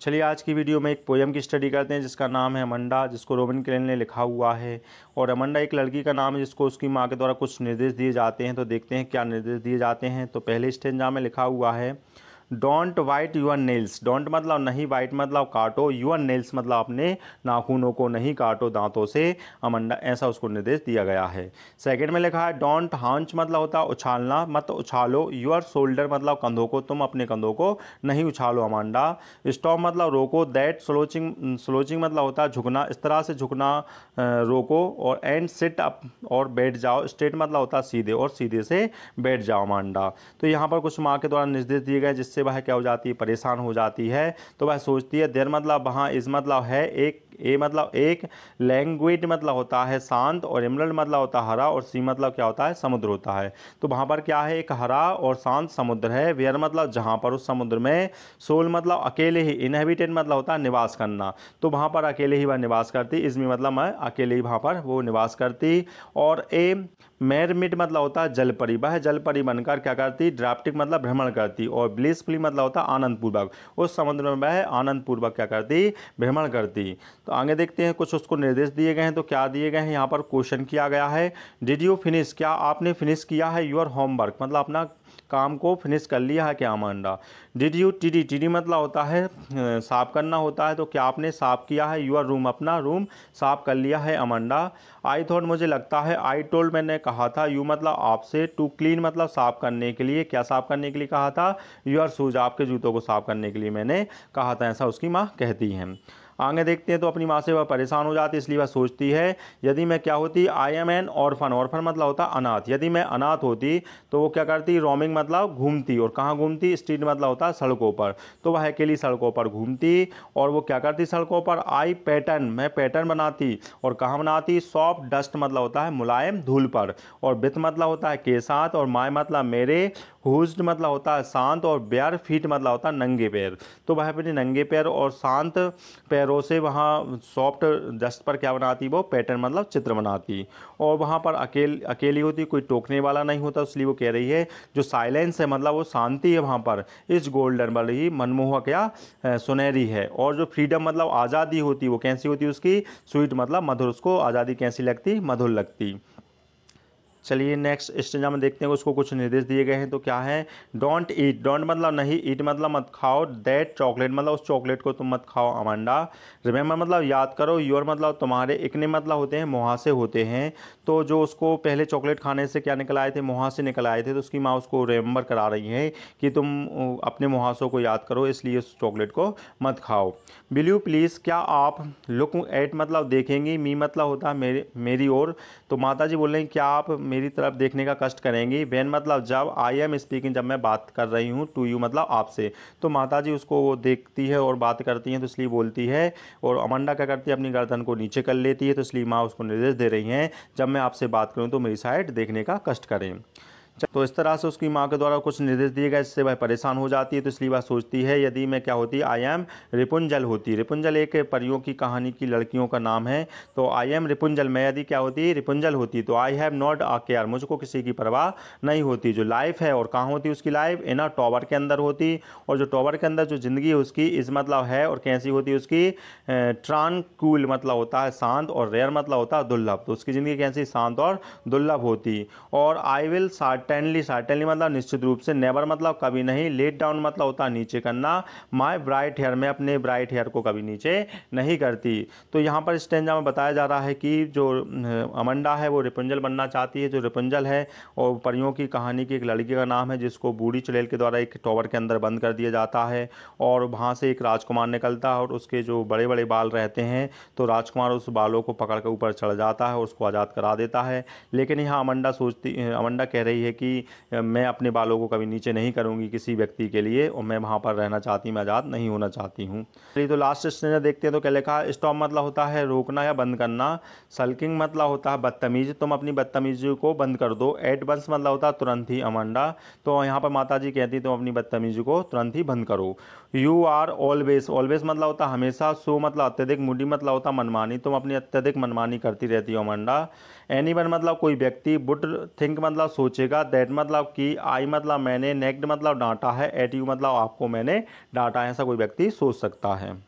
चलिए आज की वीडियो में एक पोएम की स्टडी करते हैं जिसका नाम है अमंडा जिसको रोबिन क्लेन ने लिखा हुआ है और अमंडा एक लड़की का नाम है जिसको उसकी माँ के द्वारा कुछ निर्देश दिए जाते हैं तो देखते हैं क्या निर्देश दिए जाते हैं तो पहले स्टेंजा में लिखा हुआ है don't bite your nails don't मतलब नहीं वाइट मतलब काटो यूर नेल्स मतलब अपने नाखूनों को नहीं काटो दांतों से अमंडा ऐसा उसको निर्देश दिया गया है सेकेंड में लिखा है डोंट हांच मतलब होता है उछालना मत उछालो यूर शोल्डर मतलब कंधों को तुम अपने कंधों को नहीं उछालो अमांडा स्टॉप मतलब रोको दैट स्लोचिंग स्लोचिंग मतलब होता है झुकना इस तरह से झुकना रोको और एंड सिट अप और बैठ जाओ स्ट्रेट मतलब होता है सीधे और सीधे से बैठ जाओ अमांडा तो यहाँ पर कुछ माँ के द्वारा निर्देश दिए गए जिससे से वह क्या हो जाती है परेशान हो जाती है तो वह सोचती है देर मतलब वहाँ इस मतलब है एक ए मतलब एक लैंग्वेज मतलब होता है शांत और एमरल्ड मतलब होता है हरा और सी मतलब क्या होता है समुद्र होता है तो वहाँ पर क्या है एक हरा और शांत समुद्र है वेयर मतलब जहाँ पर उस समुद्र में सोल मतलब अकेले ही इनहेबिटेड मतलब होता है निवास करना तो वहाँ पर अकेले ही वह निवास करती इसमें मतलब मैं अकेले ही वहाँ पर वो निवास करती और ए मेरमिट मतलब होता है जलपरी वह जलपरी बनकर क्या करती ड्राफ्टिक मतलब भ्रमण करती और ब्लिसफुली मतलब होता है आनंदपूर्वक उस समुद्र में वह आनंदपूर्वक क्या करती भ्रमण करती तो आगे देखते हैं कुछ उसको निर्देश दिए गए हैं तो क्या दिए गए हैं यहाँ पर क्वेश्चन किया गया है डिड यू फिनिश क्या आपने फिनिश किया है योर होमवर्क मतलब अपना काम को फिनिश कर लिया है क्या Amanda did you tidy tidy मतलब होता है साफ करना होता है तो क्या आपने साफ किया है यूर रूम अपना रूम साफ कर लिया है अमांडा आई थॉट मुझे लगता है आई टोल्ड मैंने कहा था यू मतलब आपसे टू क्लीन मतलब साफ करने के लिए क्या साफ करने के लिए कहा था यूर शूज आपके जूतों को साफ करने के लिए मैंने कहा था ऐसा उसकी माँ कहती हैं आगे देखते हैं तो अपनी माँ से वह परेशान हो जाती इसलिए वह सोचती है यदि मैं क्या होती I am an orphan orphan मतलब होता अनाथ यदि मैं अनाथ होती तो वो क्या करती रोमिंग मतलब घूमती और कहाँ घूमती स्ट्रीट मतलब होता सड़कों पर तो वह अकेली सड़कों पर घूमती और वो क्या करती सड़कों पर आई पैटर्न मैं पैटर्न बनाती और कहाँ बनाती सॉफ्ट डस्ट मतलब होता है मुलायम धूल पर और बित मतलब होता है के साथ और माए मतलब मेरे हुस्ड मतलब होता है शांत और बेयर फीट मतलब होता है नंगे पैर तो वह अपने नंगे पैर और शांत पैर पैरों से वहाँ सॉफ्ट डस्ट पर क्या बनाती वो पैटर्न मतलब चित्र बनाती और वहाँ पर अकेल अकेली होती कोई टोकने वाला नहीं होता इसलिए वो कह रही है जो साइलेंस है मतलब वो शांति है वहाँ पर इस गोल्डन बल ही मनमोहक या सुनहरी है और जो फ्रीडम मतलब आज़ादी होती वो कैसी होती उसकी स्वीट मतलब मधुर उसको आज़ादी कैसी लगती मधुर लगती चलिए नेक्स्ट स्टेजा में देखते हैं उसको कुछ निर्देश दिए गए हैं तो क्या है डोंट ईट डोंट मतलब नहीं ईट मतलब मत खाओ दैट चॉकलेट मतलब उस चॉकलेट को तुम मत खाओ अमांडा रिमेंबर मतलब याद करो योर मतलब तुम्हारे इकने मतलब होते हैं मुहासे होते हैं तो जो उसको पहले चॉकलेट खाने से क्या निकल आए थे मुहासे निकल आए थे तो उसकी माँ उसको रिमेंबर करा रही है कि तुम अपने मुहासों को याद करो इसलिए उस चॉकलेट को मत खाओ बिल्यू यू प्लीज़ क्या आप लुक एट मतलब देखेंगी मी मतलब होता है मेरे मेरी ओर तो माता जी बोल रहे हैं क्या आप मेरी तरफ देखने का कष्ट करेंगी वैन मतलब जब आई एम स्पीकिंग जब मैं बात कर रही हूँ टू यू मतलब आपसे तो माता जी उसको वो देखती है और बात करती हैं तो इसलिए बोलती है और अमंडा क्या करती है अपनी गर्दन को नीचे कर लेती है तो इसलिए माँ उसको निर्देश दे रही हैं जब मैं आपसे बात करूँ तो मेरी साइड देखने का कष्ट करें अच्छा, तो इस तरह से उसकी माँ के द्वारा कुछ निर्देश दिए गए इससे वह परेशान हो जाती है तो इसलिए वह सोचती है यदि मैं क्या होती आई एम रिपुंजल होती रिपुंजल एक परियों की कहानी की लड़कियों का नाम है तो आई एम रिपुंजल मैं यदि क्या होती रिपुंजल होती तो I have not a care मुझको किसी की परवाह नहीं होती जो लाइफ है और कहाँ होती उसकी लाइफ इन टॉवर के अंदर होती और जो टॉवर के अंदर जो ज़िंदगी है उसकी इस मतलब है और कैसी होती उसकी ट्रांकूल मतलब होता है शांत और रेयर मतलब होता है दुर्लभ तो उसकी ज़िंदगी कैसी शांत और दुर्लभ होती और I will short certainly certainly मतलब निश्चित रूप से नेवर मतलब कभी नहीं लेट डाउन मतलब होता है नीचे करना माई ब्राइट हेयर मैं अपने ब्राइट हेयर को कभी नीचे नहीं करती तो यहाँ पर स्टेंजा में बताया जा रहा है कि जो अमंडा है वो रिपुंजल बनना चाहती है जो रिपुंजल है और परियों की कहानी की एक लड़की का नाम है जिसको बूढ़ी चुड़ैल के द्वारा एक टॉवर के अंदर बंद कर दिया जाता है और वहाँ से एक राजकुमार निकलता है और उसके जो बड़े बड़े बाल रहते हैं तो राजकुमार उस बालों को पकड़ कर ऊपर चढ़ जाता है और उसको आज़ाद करा देता है लेकिन यहाँ अमंडा सोचती अमंडा कह रही है कि मैं अपने बालों को कभी नीचे नहीं करूँगी किसी व्यक्ति के लिए और मैं वहाँ पर रहना चाहती मैं आज़ाद नहीं होना चाहती हूँ तो लास्ट स्टेज देखते हैं तो क्या लिखा स्टॉप मतलब होता है रोकना या बंद करना सल्किंग मतलब होता है बदतमीज तुम अपनी बदतमीजी को बंद कर दो एट बंस मतलब होता है तुरंत ही अमंडा तो यहाँ पर माता जी कहती तुम अपनी बदतमीजी को तुरंत ही बंद करो यू आर ऑलवेज ऑलवेज मतलब होता हमेशा सो मतलब अत्यधिक मुडी मतलब होता मनमानी तुम अपनी अत्यधिक मनमानी करती रहती हो अमंडा एनी मतलब कोई व्यक्ति बुट थिंक मतलब सोचेगा दैट मतलब कि आई मतलब मैंने नेक्ड मतलब डांटा है एट यू मतलब आपको मैंने डांटा है ऐसा कोई व्यक्ति सोच सकता है